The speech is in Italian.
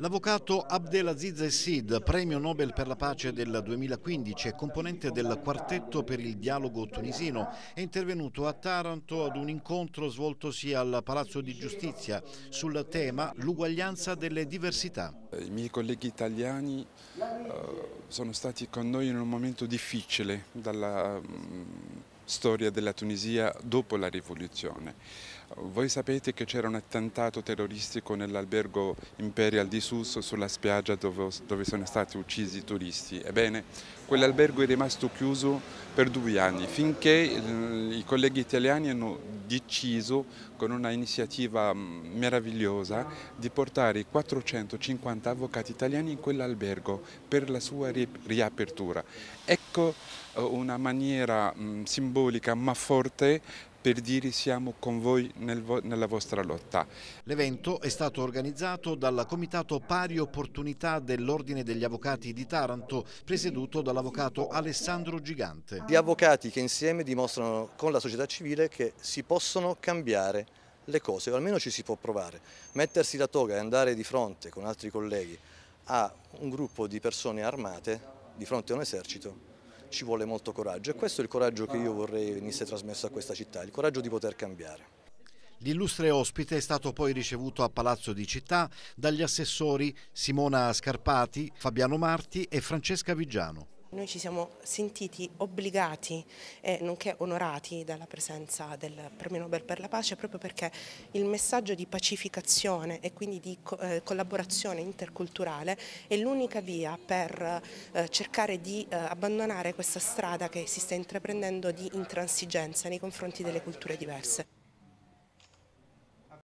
L'avvocato Abdelaziz Essid, premio Nobel per la pace del 2015 e componente del quartetto per il dialogo tunisino, è intervenuto a Taranto ad un incontro svoltosi al Palazzo di Giustizia sul tema l'uguaglianza delle diversità. I miei colleghi italiani eh, sono stati con noi in un momento difficile dalla mm, storia della Tunisia dopo la rivoluzione. Voi sapete che c'era un attentato terroristico nell'albergo Imperial di Sus sulla spiaggia dove, dove sono stati uccisi i turisti. Ebbene, quell'albergo è rimasto chiuso per due anni, finché i colleghi italiani hanno deciso con una iniziativa mm, meravigliosa di portare i 450 avvocati italiani in quell'albergo per la sua riapertura. Ecco eh, una maniera mm, simbolica ma forte per dire siamo con voi nel vo nella vostra lotta. L'evento è stato organizzato dal Comitato Pari Opportunità dell'Ordine degli Avvocati di Taranto, presieduto dall'avvocato Alessandro Gigante. Gli avvocati che insieme dimostrano con la società civile che si possono cambiare le cose, o almeno ci si può provare. Mettersi la toga e andare di fronte con altri colleghi a un gruppo di persone armate, di fronte a un esercito, ci vuole molto coraggio e questo è il coraggio che io ah. vorrei venisse trasmesso a questa città, il coraggio di poter cambiare. L'illustre ospite è stato poi ricevuto a Palazzo di Città dagli assessori Simona Scarpati, Fabiano Marti e Francesca Vigiano. Noi ci siamo sentiti obbligati e nonché onorati dalla presenza del Premio Nobel per la Pace proprio perché il messaggio di pacificazione e quindi di eh, collaborazione interculturale è l'unica via per eh, cercare di eh, abbandonare questa strada che si sta intraprendendo di intransigenza nei confronti delle culture diverse.